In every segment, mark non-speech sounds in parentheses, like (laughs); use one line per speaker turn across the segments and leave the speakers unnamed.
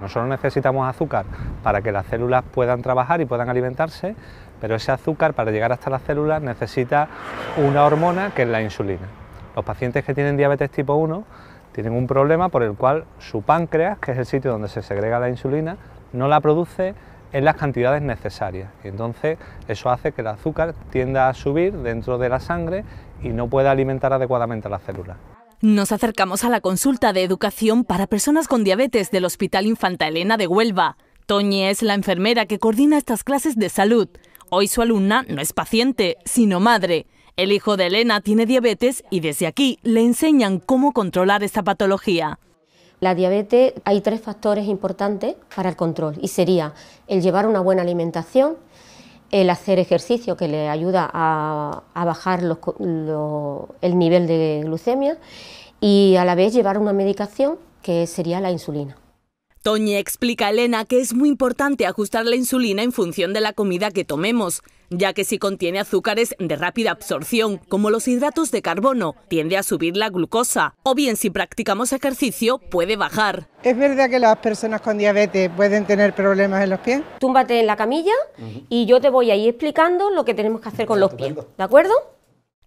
Nosotros necesitamos azúcar para que las células puedan trabajar y puedan alimentarse, pero ese azúcar para llegar hasta las células necesita una hormona que es la insulina. Los pacientes que tienen diabetes tipo 1 tienen un problema por el cual su páncreas, que es el sitio donde se segrega la insulina, no la produce en las cantidades necesarias. Y entonces eso hace que el azúcar tienda a subir dentro de la sangre y no pueda alimentar adecuadamente a las células.
Nos acercamos a la consulta de educación para personas con diabetes del Hospital Infanta Elena de Huelva. Toñi es la enfermera que coordina estas clases de salud. Hoy su alumna no es paciente, sino madre. El hijo de Elena tiene diabetes y desde aquí le enseñan cómo controlar esta patología.
La diabetes hay tres factores importantes para el control y sería el llevar una buena alimentación, el hacer ejercicio que le ayuda a, bajar el nivel de glucemia y a la vez llevar una medicación que sería la insulina.
Toñi explica a Elena que es muy importante ajustar la insulina en función de la comida que tomemos ya que si contiene azúcares de rápida absorción, como los hidratos de carbono, tiende a subir la glucosa, o bien si practicamos ejercicio puede bajar.
Es verdad que las personas con diabetes pueden tener problemas en los pies. Túmbate en la camilla y yo te voy a ir explicando lo que tenemos que hacer con los pies, ¿de acuerdo?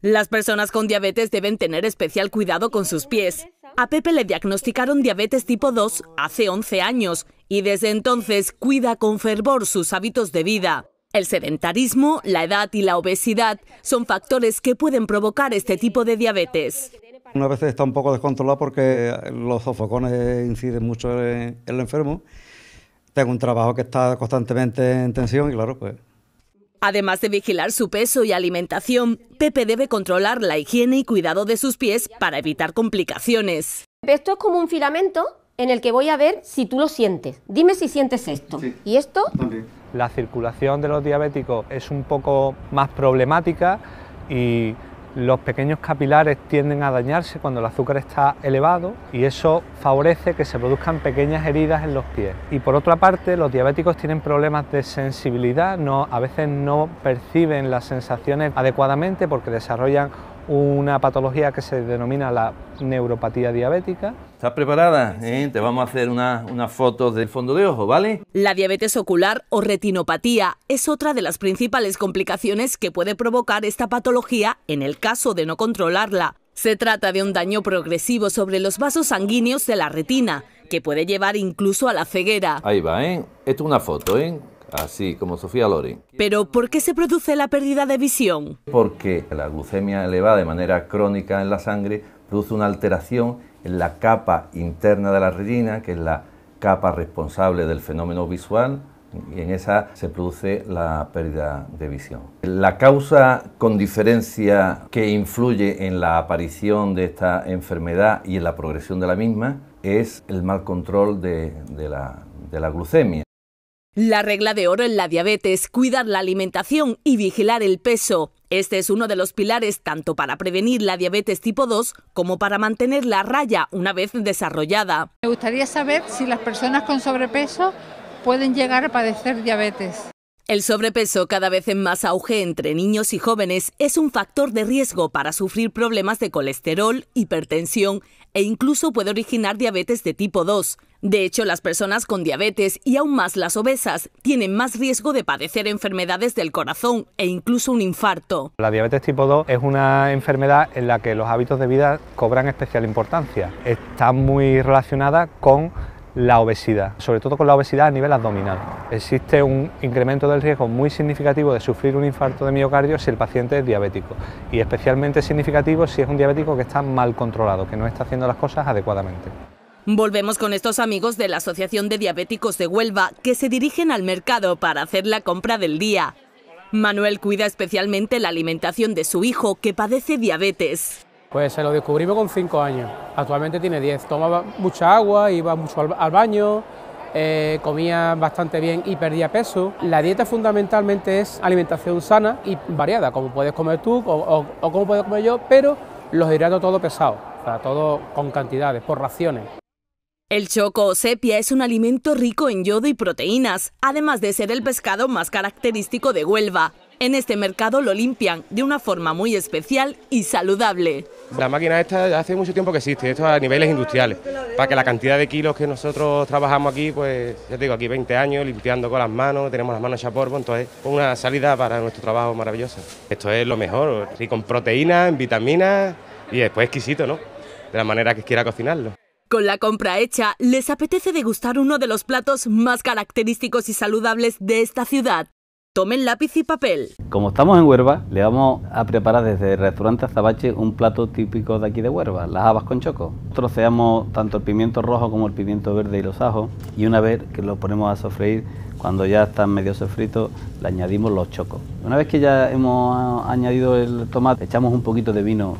Las personas con diabetes deben tener especial cuidado con sus pies. A Pepe le diagnosticaron diabetes tipo 2 hace 11 años y desde entonces cuida con fervor sus hábitos de vida. El sedentarismo, la edad y la obesidad son factores que pueden provocar este tipo de diabetes.
Una vez está un poco descontrolado porque los sofocones inciden mucho en el enfermo. Tengo un trabajo que está constantemente en tensión y claro, pues...
Además de vigilar su peso y alimentación, Pepe debe controlar la higiene y cuidado de sus pies para evitar complicaciones.
Esto es como un filamento en el que voy a ver si tú lo sientes. Dime si sientes esto. ¿Y esto?
La circulación de los diabéticos es un poco más problemática y los pequeños capilares tienden a dañarse cuando el azúcar está elevado y eso favorece que se produzcan pequeñas heridas en los pies. Y por otra parte, los diabéticos tienen problemas de sensibilidad, no, a veces no perciben las sensaciones adecuadamente porque desarrollan una patología que se denomina la neuropatía diabética. ¿Estás preparada? Eh, te vamos a hacer unas una foto del fondo de ojo, ¿vale?
La diabetes ocular o retinopatía es otra de las principales complicaciones que puede provocar esta patología en el caso de no controlarla. Se trata de un daño progresivo sobre los vasos sanguíneos de la retina, que puede llevar incluso a la ceguera.
Ahí va, ¿eh? Esto es una foto, ¿eh? así como Sofía Loren.
Pero, ¿por qué se produce la pérdida de visión?
Porque la glucemia elevada de manera crónica en la sangre produce una alteración en la capa interna de la retina, que es la capa responsable del fenómeno visual, y en esa se produce la pérdida de visión. La causa con diferencia que influye en la aparición de esta enfermedad y en la progresión de la misma es el mal control de la glucemia.
La regla de oro en la diabetes, cuidar la alimentación y vigilar el peso. Este es uno de los pilares tanto para prevenir la diabetes tipo 2 como para mantener la raya una vez desarrollada. Me gustaría saber si las personas con sobrepeso pueden llegar a padecer diabetes. El sobrepeso, cada vez en más auge entre niños y jóvenes, es un factor de riesgo para sufrir problemas de colesterol, hipertensión e incluso puede originar diabetes de tipo 2. De hecho, las personas con diabetes y aún más las obesas tienen más riesgo de padecer enfermedades del corazón e incluso un infarto.
La diabetes tipo 2 es una enfermedad en la que los hábitos de vida cobran especial importancia. Está muy relacionada con la obesidad, sobre todo con la obesidad a nivel abdominal. Existe un incremento del riesgo muy significativo de sufrir un infarto de miocardio si el paciente es diabético y especialmente significativo si es un diabético que está mal controlado, que no está haciendo las cosas adecuadamente.
Volvemos con estos amigos de la Asociación de Diabéticos de Huelva que se dirigen al mercado para hacer la compra del día. Manuel cuida especialmente la alimentación de su hijo que padece diabetes.
Pues se lo descubrimos con 5 años, actualmente tiene 10, tomaba mucha agua, iba mucho al, baño, eh, comía bastante bien y perdía peso. La dieta fundamentalmente es alimentación sana y variada, como puedes comer tú o, como puedo comer yo, pero los hidratos todo pesado, o sea, todo con cantidades, por raciones.
El choco o sepia es un alimento rico en yodo y proteínas, además de ser el pescado más característico de Huelva. En este mercado lo limpian de una forma muy especial y saludable.
La máquina esta hace mucho tiempo que existe, esto a niveles industriales, para que la cantidad de kilos que nosotros trabajamos aquí, pues ya te digo, aquí 20 años limpiando con las manos, tenemos las manos hechas polvo, entonces una salida para nuestro trabajo maravillosa. Esto es lo mejor, rico en proteínas, en vitaminas y después exquisito, ¿no? De la manera que quiera cocinarlo.
Con la compra hecha, les apetece degustar uno de los platos más característicos y saludables de esta ciudad. Tomen lápiz y papel.
Como estamos en Huerva, le vamos a preparar desde el restaurante Azabache un plato típico de aquí de Huerva, las habas con choco. Troceamos tanto el pimiento rojo como el pimiento verde y los ajos y una vez que lo ponemos a sofreír, cuando ya están medio sofritos, le añadimos los chocos. Una vez que ya hemos añadido el tomate, echamos un poquito de vino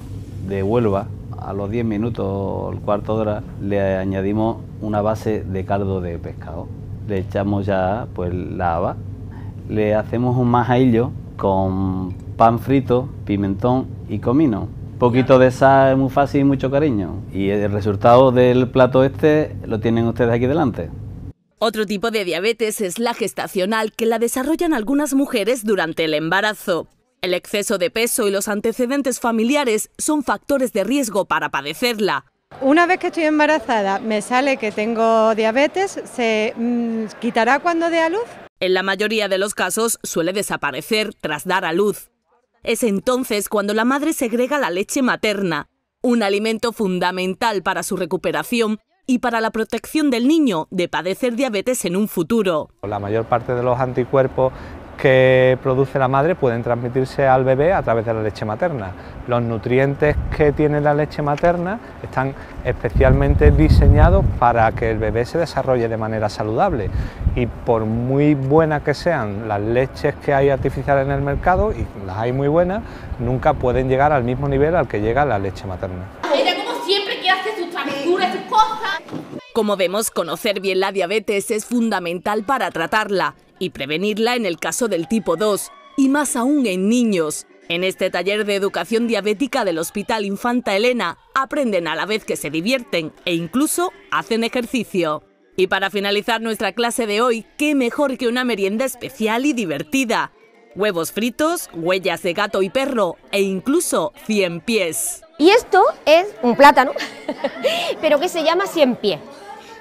de Huelva a los 10 minutos o el cuarto de hora le añadimos una base de caldo de pescado. Le echamos ya pues la haba, le hacemos un majadillo con pan frito, pimentón y comino. Un poquito de sal, muy fácil y mucho cariño. Y el resultado del plato este lo tienen ustedes aquí delante.
Otro tipo de diabetes es la gestacional que la desarrollan algunas mujeres durante el embarazo. El exceso de peso y los antecedentes familiares son factores de riesgo para padecerla.
Una vez que estoy embarazada, me sale que tengo diabetes, ¿se
mm, quitará cuando dé a luz? En la mayoría de los casos suele desaparecer tras dar a luz. Es entonces cuando la madre segrega la leche materna, un alimento fundamental para su recuperación y para la protección del niño de padecer diabetes en un futuro.
La mayor parte de los anticuerpos que produce la madre pueden transmitirse al bebé a través de la leche materna. Los nutrientes que tiene la leche materna están especialmente diseñados para que el bebé se desarrolle de manera saludable y por muy buenas que sean las leches que hay artificiales en el mercado, y las hay muy buenas, nunca pueden llegar al mismo nivel al que llega la leche materna.
Como vemos, conocer bien la diabetes es fundamental para tratarla y prevenirla en el caso del tipo 2, y más aún en niños. En este taller de educación diabética del Hospital Infanta Elena aprenden a la vez que se divierten e incluso hacen ejercicio. Y para finalizar nuestra clase de hoy, qué mejor que una merienda especial y divertida. Huevos fritos, huellas de gato y perro e incluso cien pies.
Y esto es un plátano, (laughs) pero que se llama cien pies.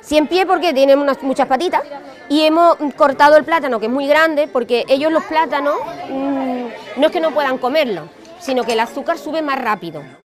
Cien pies porque tiene muchas patitas y hemos cortado el plátano, que es muy grande, porque ellos los plátanos mm, no es que no puedan comerlo, sino que el azúcar sube más rápido.